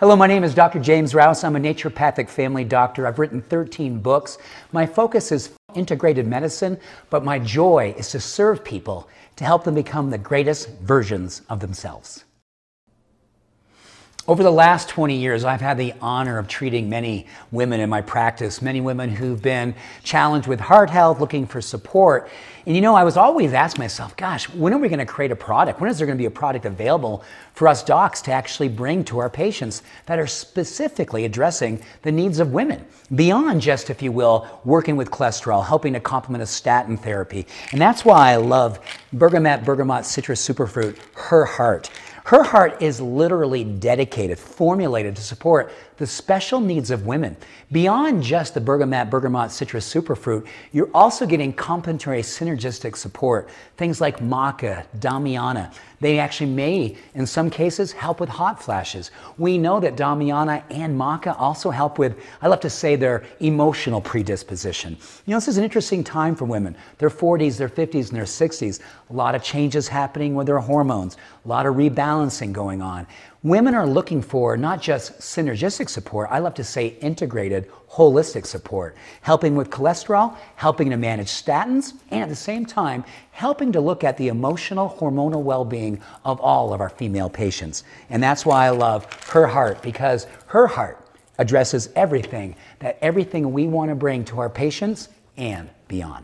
Hello, my name is Dr. James Rouse. I'm a naturopathic family doctor. I've written 13 books. My focus is integrated medicine, but my joy is to serve people to help them become the greatest versions of themselves. Over the last 20 years, I've had the honor of treating many women in my practice, many women who've been challenged with heart health, looking for support. And you know, I was always asking myself, gosh, when are we going to create a product? When is there going to be a product available for us docs to actually bring to our patients that are specifically addressing the needs of women? Beyond just, if you will, working with cholesterol, helping to complement a statin therapy. And that's why I love Bergamot Bergamot Citrus Superfruit, her heart. Her heart is literally dedicated, formulated to support the special needs of women. Beyond just the bergamot, bergamot citrus superfruit, you're also getting complementary synergistic support. Things like maca, damiana. They actually may, in some cases, help with hot flashes. We know that damiana and maca also help with, I love to say, their emotional predisposition. You know, this is an interesting time for women. Their 40s, their 50s, and their 60s. A lot of changes happening with their hormones, a lot of rebalance balancing going on. Women are looking for not just synergistic support, I love to say integrated, holistic support, helping with cholesterol, helping to manage statins, and at the same time, helping to look at the emotional, hormonal well being of all of our female patients. And that's why I love her heart, because her heart addresses everything that everything we want to bring to our patients and beyond.